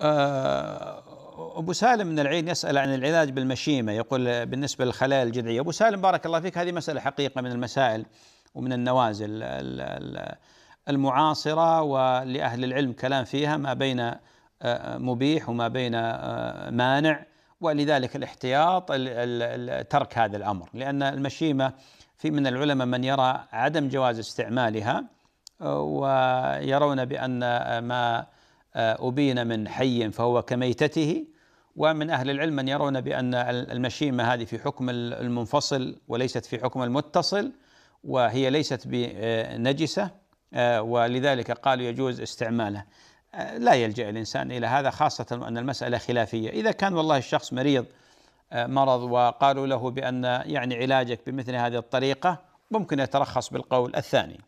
آه، أبو سالم من العين يسأل عن العلاج بالمشيمة يقول بالنسبة للخلايا الجذعية أبو سالم بارك الله فيك هذه مسألة حقيقة من المسائل ومن النوازل المعاصرة ولأهل العلم كلام فيها ما بين آه، مبيح وما بين آه، مانع ولذلك الاحتياط ترك هذا الأمر لأن المشيمة في من العلماء من يرى عدم جواز استعمالها ويرون بأن ما آه، أبين من حي فهو كميتته ومن أهل العلم من يرون بأن المشيمة هذه في حكم المنفصل وليست في حكم المتصل وهي ليست بنجسة آه، ولذلك قالوا يجوز استعماله آه، لا يلجأ الإنسان إلى هذا خاصة أن المسألة خلافية إذا كان والله الشخص مريض مرض وقالوا له بأن يعني علاجك بمثل هذه الطريقة ممكن يترخص بالقول الثاني